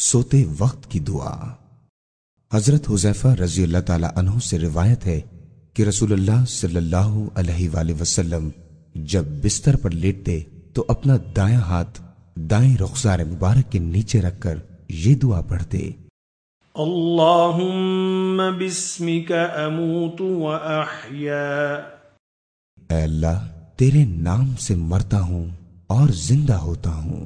सोते वक्त की दुआ हजरत हुजैफा रजी अल्लाह तला से रिवायत है कि रसूलुल्लाह सल्लल्लाहु अलैहि वाले वसल्लम जब बिस्तर पर लेटते तो अपना दाया हाथ दाएं रुखसार मुबारक के नीचे रखकर ये दुआ पढ़ते अल्लाहुम्म बिस्मिक अमूतु व अहया अल्लाह तेरे नाम से मरता हूँ और जिंदा होता हूँ